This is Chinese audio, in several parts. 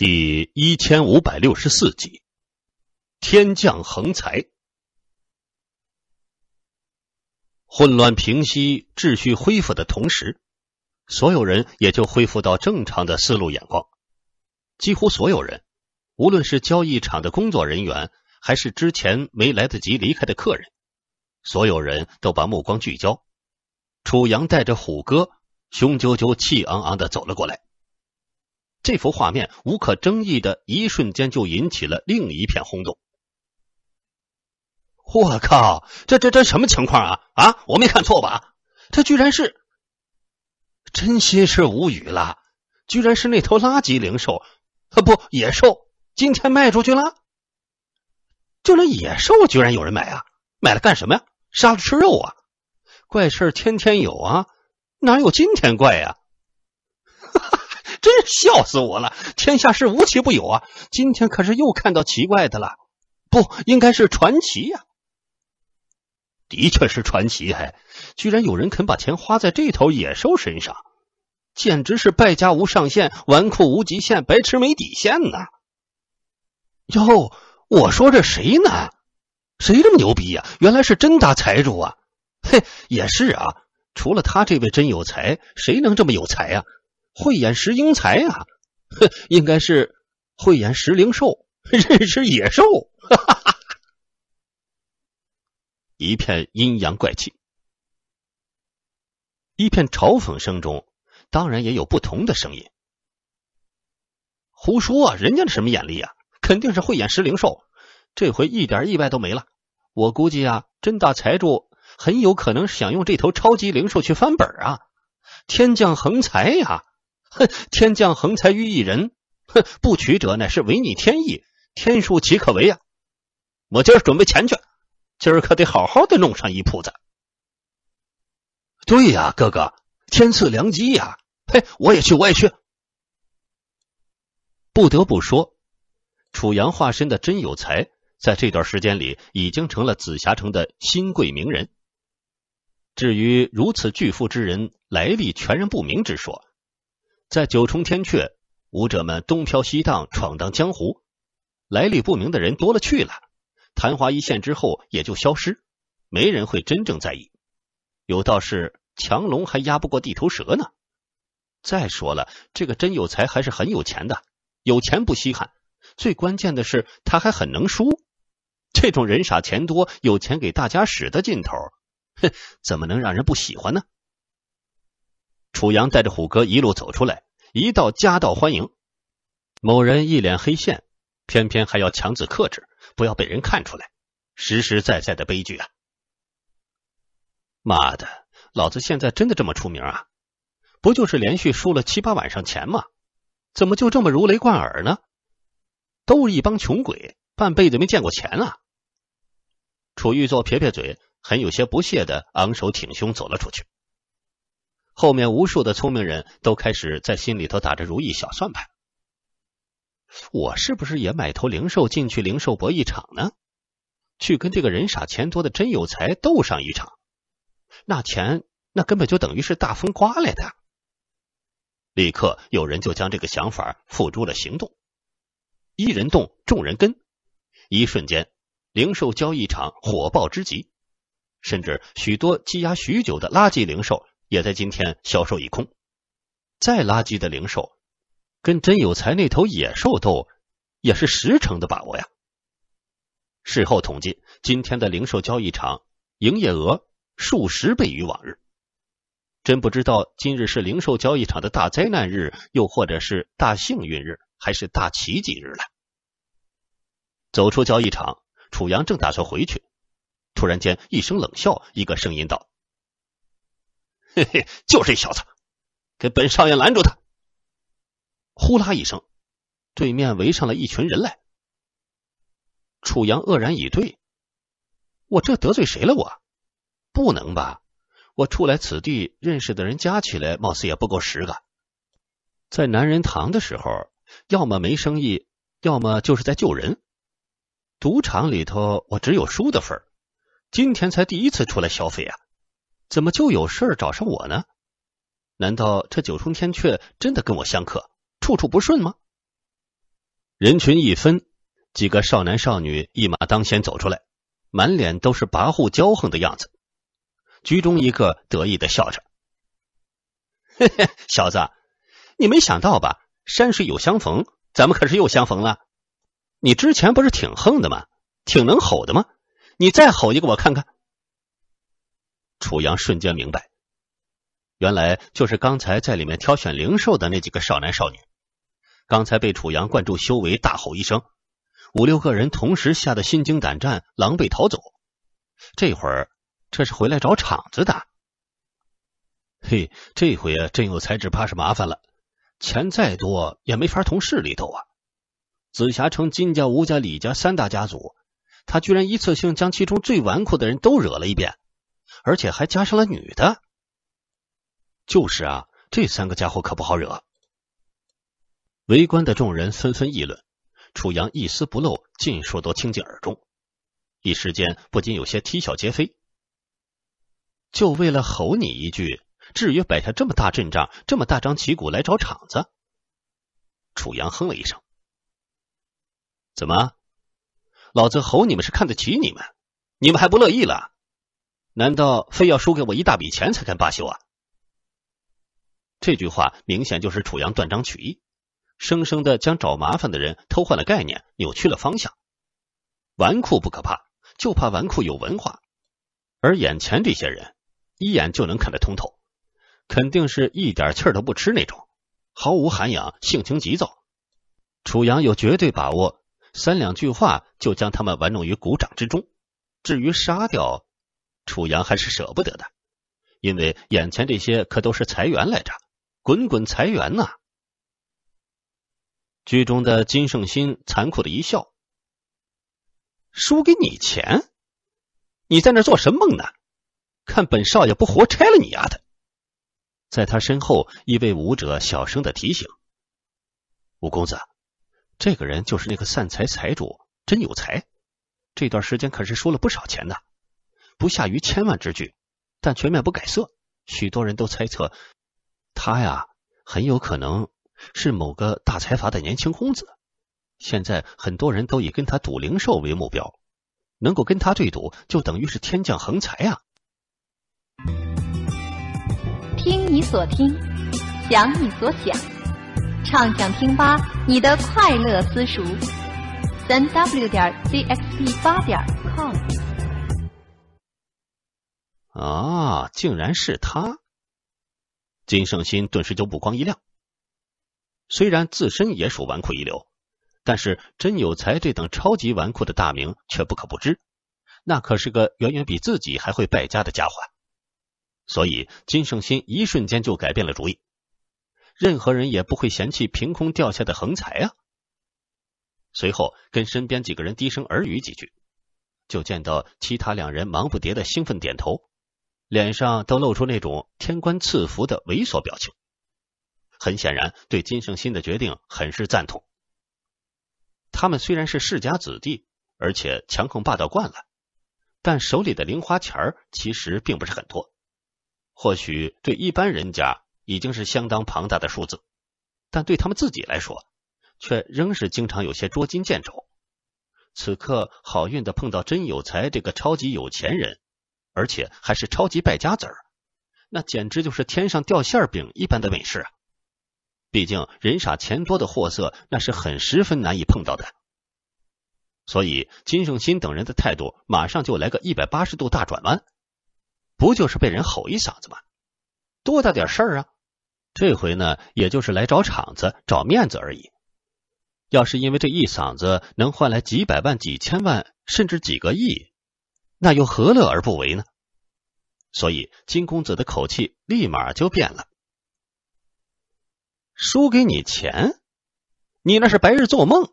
第一千五百六十四集，天降横财。混乱平息，秩序恢复的同时，所有人也就恢复到正常的思路眼光。几乎所有人，无论是交易场的工作人员，还是之前没来得及离开的客人，所有人都把目光聚焦。楚阳带着虎哥，雄赳赳、气昂昂的走了过来。这幅画面无可争议的一瞬间就引起了另一片轰动。我靠，这这这什么情况啊？啊，我没看错吧？这居然是，真心是无语了，居然是那头垃圾灵兽啊不野兽，今天卖出去了，就那野兽居然有人买啊？买了干什么呀？杀了吃肉啊？怪事天天有啊，哪有今天怪呀？真笑死我了！天下事无奇不有啊！今天可是又看到奇怪的了，不应该是传奇呀？的确是传奇，还居然有人肯把钱花在这头野兽身上，简直是败家无上限，纨绔无极限，白痴没底线呐！哟，我说这谁呢？谁这么牛逼呀？原来是真大财主啊！嘿，也是啊，除了他这位真有才，谁能这么有才呀？慧眼识英才啊，哼，应该是慧眼识灵兽，认识野兽，哈哈哈！一片阴阳怪气，一片嘲讽声中，当然也有不同的声音。胡说，啊，人家是什么眼力啊？肯定是慧眼识灵兽。这回一点意外都没了，我估计啊，真大财主很有可能想用这头超级灵兽去翻本啊，天降横财呀！哼，天降横财于一人，哼，不取者乃是违逆天意，天数岂可违呀？我今儿准备钱去，今儿可得好好的弄上一铺子。对呀，哥哥，天赐良机呀！嘿，我也去，我也去。不得不说，楚阳化身的真有才，在这段时间里已经成了紫霞城的新贵名人。至于如此巨富之人来历全然不明之说，在九重天阙，武者们东飘西荡，闯荡江湖，来历不明的人多了去了。昙花一现之后，也就消失，没人会真正在意。有道是，强龙还压不过地头蛇呢。再说了，这个真有才还是很有钱的，有钱不稀罕。最关键的是，他还很能输。这种人傻钱多，有钱给大家使的劲头，哼，怎么能让人不喜欢呢？楚阳带着虎哥一路走出来，一道夹道欢迎。某人一脸黑线，偏偏还要强自克制，不要被人看出来，实实在在的悲剧啊！妈的，老子现在真的这么出名啊？不就是连续输了七八晚上钱吗？怎么就这么如雷贯耳呢？都是一帮穷鬼，半辈子没见过钱啊！楚玉座撇撇嘴，很有些不屑的昂首挺胸走了出去。后面无数的聪明人都开始在心里头打着如意小算盘：我是不是也买头灵兽进去灵兽博弈场呢？去跟这个人傻钱多的真有才斗上一场？那钱那根本就等于是大风刮来的。立刻有人就将这个想法付诸了行动，一人动众人跟。一瞬间，灵兽交易场火爆之极，甚至许多积压许久的垃圾灵兽。也在今天销售一空，再垃圾的零售，跟真有才那头野兽斗，也是十成的把握呀。事后统计，今天的零售交易场营业额数十倍于往日，真不知道今日是零售交易场的大灾难日，又或者是大幸运日，还是大奇迹日了。走出交易场，楚阳正打算回去，突然间一声冷笑，一个声音道。嘿嘿，就是一小子，给本少爷拦住他！呼啦一声，对面围上了一群人来。楚阳愕然以对：“我这得罪谁了？我不能吧？我出来此地认识的人加起来，貌似也不够十个。在南人堂的时候，要么没生意，要么就是在救人。赌场里头，我只有输的份儿。今天才第一次出来消费啊！”怎么就有事儿找上我呢？难道这九重天阙真的跟我相克，处处不顺吗？人群一分，几个少男少女一马当先走出来，满脸都是跋扈骄横的样子。居中一个得意的笑着：“嘿嘿，小子，你没想到吧？山水有相逢，咱们可是又相逢了。你之前不是挺横的吗？挺能吼的吗？你再吼一个，我看看。”楚阳瞬间明白，原来就是刚才在里面挑选灵兽的那几个少男少女。刚才被楚阳灌注修为，大吼一声，五六个人同时吓得心惊胆战，狼狈逃走。这会儿这是回来找场子的。嘿，这回真有才智，怕是麻烦了。钱再多也没法同市里斗啊！紫霞城金家、吴家、李家三大家族，他居然一次性将其中最纨绔的人都惹了一遍。而且还加上了女的，就是啊，这三个家伙可不好惹。围观的众人纷纷议论，楚阳一丝不漏，尽数都听进耳中，一时间不禁有些啼笑皆非。就为了吼你一句，至于摆下这么大阵仗，这么大张旗鼓来找场子？楚阳哼了一声：“怎么，老子吼你们是看得起你们，你们还不乐意了？”难道非要输给我一大笔钱才肯罢休啊？这句话明显就是楚阳断章取义，生生的将找麻烦的人偷换了概念，扭曲了方向。纨绔不可怕，就怕纨绔有文化。而眼前这些人，一眼就能看得通透，肯定是一点气儿都不吃那种，毫无涵养，性情急躁。楚阳有绝对把握，三两句话就将他们玩弄于股掌之中。至于杀掉。楚阳还是舍不得的，因为眼前这些可都是财源来着，滚滚财源呐！剧中的金圣心残酷的一笑：“输给你钱？你在那做什么梦呢？看本少爷不活拆了你丫的！”在他身后，一位武者小声的提醒：“吴公子，这个人就是那个散财财主真有才，这段时间可是输了不少钱呢。”不下于千万之巨，但全面不改色。许多人都猜测，他呀，很有可能是某个大财阀的年轻公子。现在很多人都以跟他赌灵兽为目标，能够跟他对赌，就等于是天降横财啊！听你所听，想你所想，畅想听吧，你的快乐私塾，三 w 点 z cxb 八点啊！竟然是他！金圣心顿时就目光一亮。虽然自身也属纨绔一流，但是真有才这等超级纨绔的大名却不可不知。那可是个远远比自己还会败家的家伙，所以金圣心一瞬间就改变了主意。任何人也不会嫌弃凭空掉下的横财啊！随后跟身边几个人低声耳语几句，就见到其他两人忙不迭的兴奋点头。脸上都露出那种天官赐福的猥琐表情，很显然对金圣新的决定很是赞同。他们虽然是世家子弟，而且强横霸道惯了，但手里的零花钱其实并不是很多。或许对一般人家已经是相当庞大的数字，但对他们自己来说，却仍是经常有些捉襟见肘。此刻好运的碰到甄有才这个超级有钱人。而且还是超级败家子儿，那简直就是天上掉馅饼一般的美事啊！毕竟人傻钱多的货色，那是很十分难以碰到的。所以金圣新等人的态度马上就来个一百八十度大转弯，不就是被人吼一嗓子吗？多大点事儿啊！这回呢，也就是来找场子、找面子而已。要是因为这一嗓子能换来几百万、几千万，甚至几个亿，那又何乐而不为呢？所以，金公子的口气立马就变了。输给你钱？你那是白日做梦！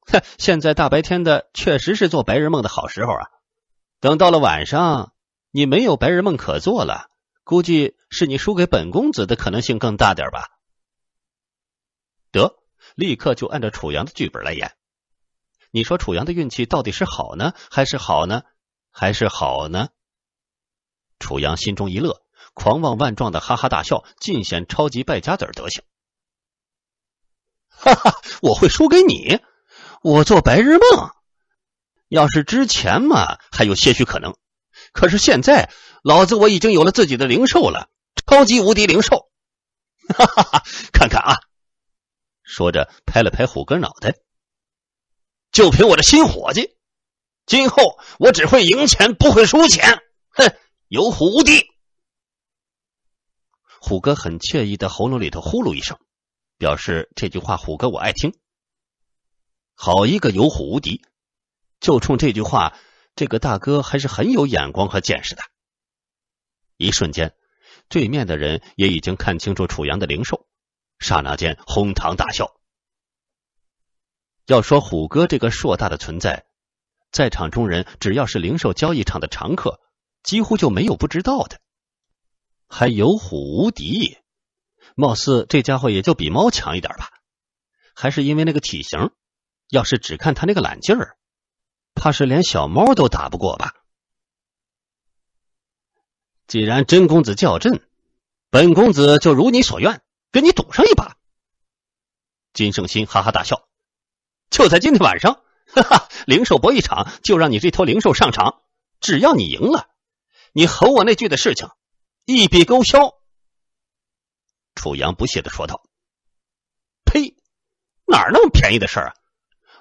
哼，现在大白天的，确实是做白日梦的好时候啊。等到了晚上，你没有白日梦可做了，估计是你输给本公子的可能性更大点吧。得，立刻就按照楚阳的剧本来演。你说楚阳的运气到底是好呢，还是好呢，还是好呢？楚阳心中一乐，狂妄万状的哈哈大笑，尽显超级败家子德行。哈哈，我会输给你？我做白日梦？要是之前嘛还有些许可能，可是现在，老子我已经有了自己的灵兽了，超级无敌灵兽！哈哈哈，看看啊！说着拍了拍虎哥脑袋，就凭我的新伙计，今后我只会赢钱，不会输钱！哼！有虎无敌，虎哥很惬意的喉咙里头呼噜一声，表示这句话虎哥我爱听。好一个有虎无敌，就冲这句话，这个大哥还是很有眼光和见识的。一瞬间，对面的人也已经看清楚楚阳的灵兽，刹那间哄堂大笑。要说虎哥这个硕大的存在，在场中人只要是灵兽交易场的常客。几乎就没有不知道的，还有虎无敌，貌似这家伙也就比猫强一点吧，还是因为那个体型。要是只看他那个懒劲儿，怕是连小猫都打不过吧。既然真公子叫阵，本公子就如你所愿，跟你赌上一把。金圣心哈哈大笑，就在今天晚上，哈哈，灵兽博一场就让你这头灵兽上场，只要你赢了。你吼我那句的事情一笔勾销。”楚阳不屑的说道，“呸，哪那么便宜的事儿啊！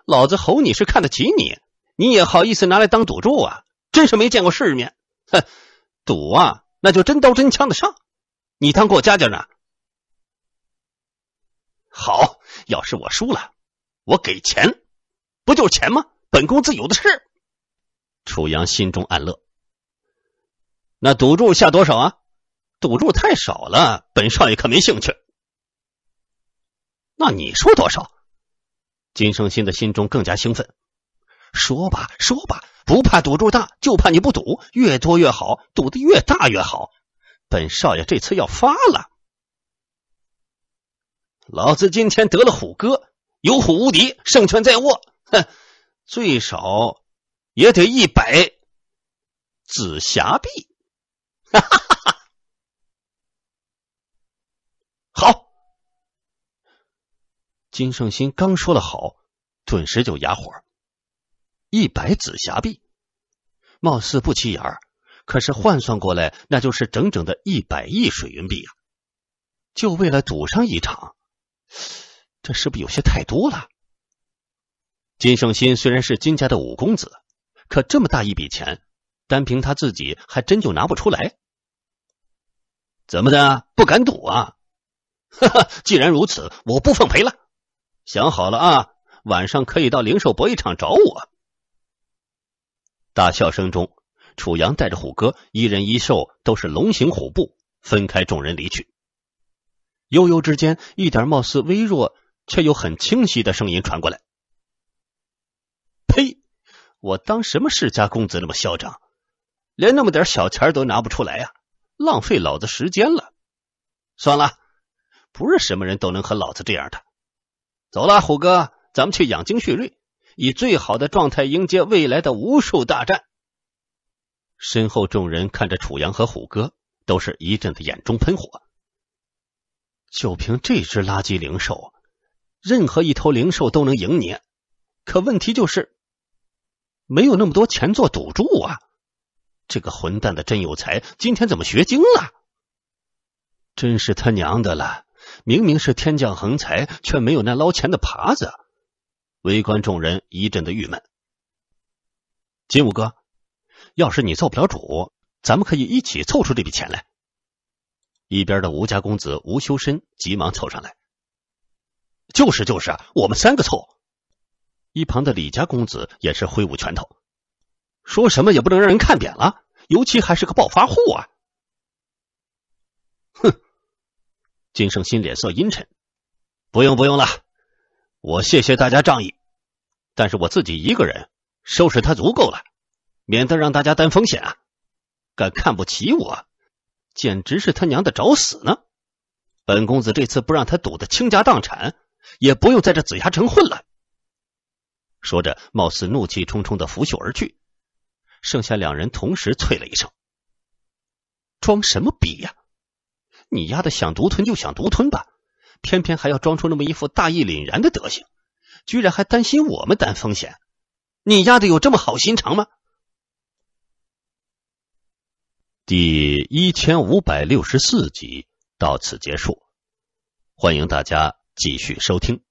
老子吼你是看得起你，你也好意思拿来当赌注啊！真是没见过世面。哼，赌啊，那就真刀真枪的上。你当过家家呢？好，要是我输了，我给钱，不就是钱吗？本公子有的是。”楚阳心中暗乐。那赌注下多少啊？赌注太少了，本少爷可没兴趣。那你说多少？金圣心的心中更加兴奋。说吧，说吧，不怕赌注大，就怕你不赌。越多越好，赌的越大越好。本少爷这次要发了，老子今天得了虎哥，有虎无敌，胜券在握。哼，最少也得一百紫霞币。哈哈哈！好，金圣心刚说了好，顿时就哑火。一百紫霞币，貌似不起眼儿，可是换算过来，那就是整整的一百亿水云币啊！就为了赌上一场，这是不是有些太多了？金圣心虽然是金家的五公子，可这么大一笔钱，单凭他自己还真就拿不出来。怎么的，不敢赌啊？哈哈，既然如此，我不奉陪了。想好了啊，晚上可以到灵兽博弈场找我。大笑声中，楚阳带着虎哥，一人一兽都是龙行虎步，分开众人离去。悠悠之间，一点貌似微弱却又很清晰的声音传过来：“呸！我当什么世家公子那么嚣张，连那么点小钱都拿不出来呀！”浪费老子时间了，算了，不是什么人都能和老子这样的。走了，虎哥，咱们去养精蓄锐，以最好的状态迎接未来的无数大战。身后众人看着楚阳和虎哥，都是一阵的眼中喷火。就凭这只垃圾灵兽，任何一头灵兽都能赢你。可问题就是，没有那么多钱做赌注啊。这个混蛋的真有才今天怎么学精了？真是他娘的了！明明是天降横财，却没有那捞钱的耙子。围观众人一阵的郁闷。金武哥，要是你做不了主，咱们可以一起凑出这笔钱来。一边的吴家公子吴修身急忙凑上来。就是就是，我们三个凑。一旁的李家公子也是挥舞拳头。说什么也不能让人看扁了，尤其还是个暴发户啊！哼！金圣心脸色阴沉。不用不用了，我谢谢大家仗义，但是我自己一个人收拾他足够了，免得让大家担风险啊！敢看不起我，简直是他娘的找死呢！本公子这次不让他赌得倾家荡产，也不用在这紫霞城混了。说着，貌似怒气冲冲的拂袖而去。剩下两人同时啐了一声：“装什么逼呀！你丫的想独吞就想独吞吧，偏偏还要装出那么一副大义凛然的德行，居然还担心我们担风险！你丫的有这么好心肠吗？”第一千五百六十四集到此结束，欢迎大家继续收听。